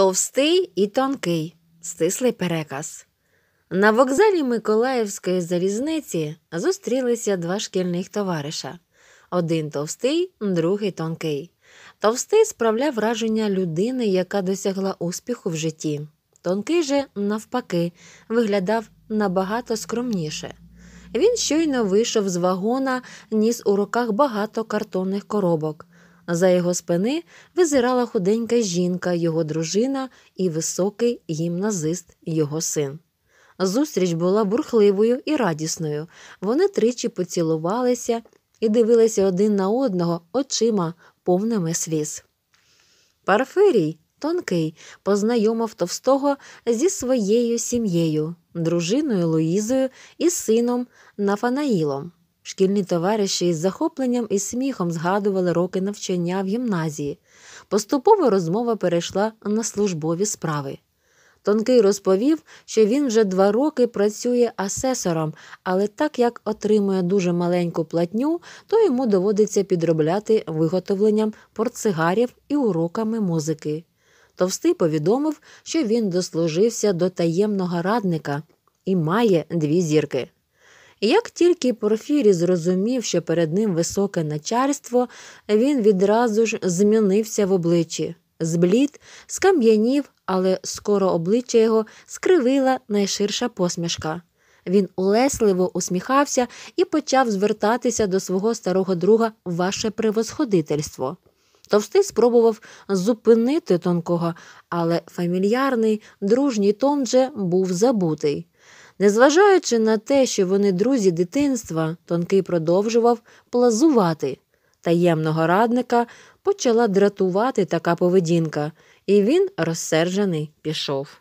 Товстий і тонкий, стислий переказ. На вокзалі Миколаївської залізниці зустрілися два шкільних товариша: один товстий, другий тонкий. Товстий справляв враження людини, яка досягла успіху в житті. Тонкий же, навпаки, виглядав набагато скромніше. Він щойно вийшов з вагона, ніс у руках багато картонних коробок. За його спини визирала худенька жінка, його дружина і високий гімназист, його син. Зустріч була бурхливою і радісною. Вони тричі поцілувалися і дивилися один на одного очима, повними сліз. Парфирій, тонкий, познайомив товстого зі своєю сім'єю, дружиною Луїзою і сином Нафанаїлом. Шкільні товариші із захопленням і сміхом згадували роки навчання в гімназії. Поступово розмова перейшла на службові справи. Тонкий розповів, що він вже два роки працює асесором, але так як отримує дуже маленьку платню, то йому доводиться підробляти виготовленням портсигарів і уроками музики. Товстий повідомив, що він дослужився до таємного радника і має дві зірки. Як тільки Порфірій зрозумів, що перед ним високе начальство, він відразу ж змінився в обличчі. Зблід, скам'янів, але скоро обличчя його скривила найширша посмішка. Він улесливо усміхався і почав звертатися до свого старого друга ваше превосходительство. Товстий спробував зупинити тонкого, але фамільярний, дружній тон же був забутий. Незважаючи на те, що вони друзі дитинства, тонкий продовжував плазувати. Таємного радника почала дратувати така поведінка, і він розсерджений пішов.